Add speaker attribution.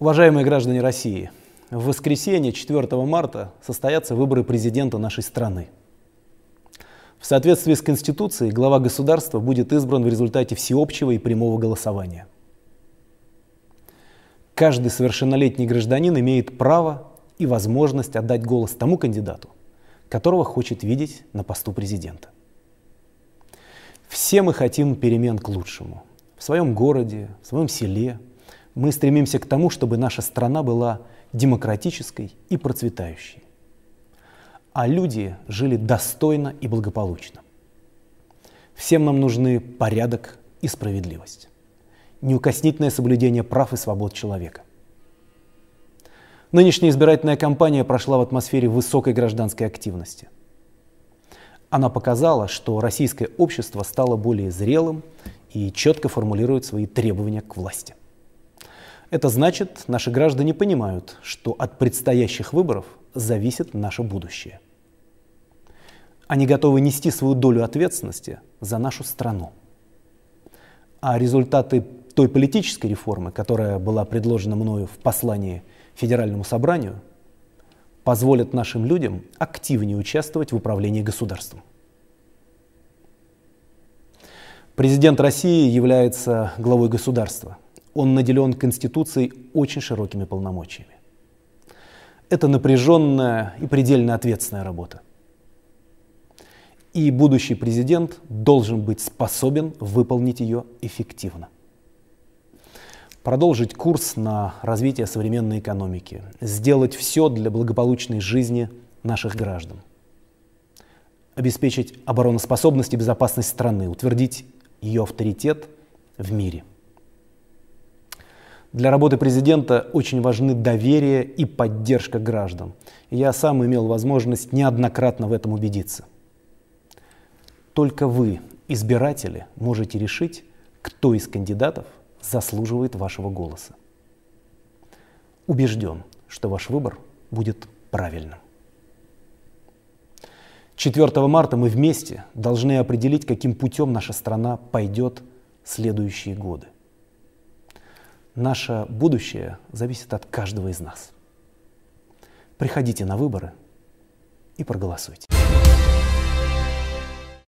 Speaker 1: Уважаемые граждане России, в воскресенье 4 марта состоятся выборы президента нашей страны. В соответствии с Конституцией глава государства будет избран в результате всеобщего и прямого голосования. Каждый совершеннолетний гражданин имеет право и возможность отдать голос тому кандидату, которого хочет видеть на посту президента. Все мы хотим перемен к лучшему в своем городе, в своем селе – мы стремимся к тому, чтобы наша страна была демократической и процветающей, а люди жили достойно и благополучно. Всем нам нужны порядок и справедливость, неукоснительное соблюдение прав и свобод человека. Нынешняя избирательная кампания прошла в атмосфере высокой гражданской активности. Она показала, что российское общество стало более зрелым и четко формулирует свои требования к власти. Это значит, наши граждане понимают, что от предстоящих выборов зависит наше будущее. Они готовы нести свою долю ответственности за нашу страну. А результаты той политической реформы, которая была предложена мною в послании Федеральному собранию, позволят нашим людям активнее участвовать в управлении государством. Президент России является главой государства – он наделен Конституцией очень широкими полномочиями. Это напряженная и предельно ответственная работа. И будущий президент должен быть способен выполнить ее эффективно. Продолжить курс на развитие современной экономики, сделать все для благополучной жизни наших граждан, обеспечить обороноспособность и безопасность страны, утвердить ее авторитет в мире – для работы президента очень важны доверие и поддержка граждан. Я сам имел возможность неоднократно в этом убедиться. Только вы, избиратели, можете решить, кто из кандидатов заслуживает вашего голоса. Убежден, что ваш выбор будет правильным. 4 марта мы вместе должны определить, каким путем наша страна пойдет в следующие годы. Наше будущее зависит от каждого из нас. Приходите на выборы и проголосуйте.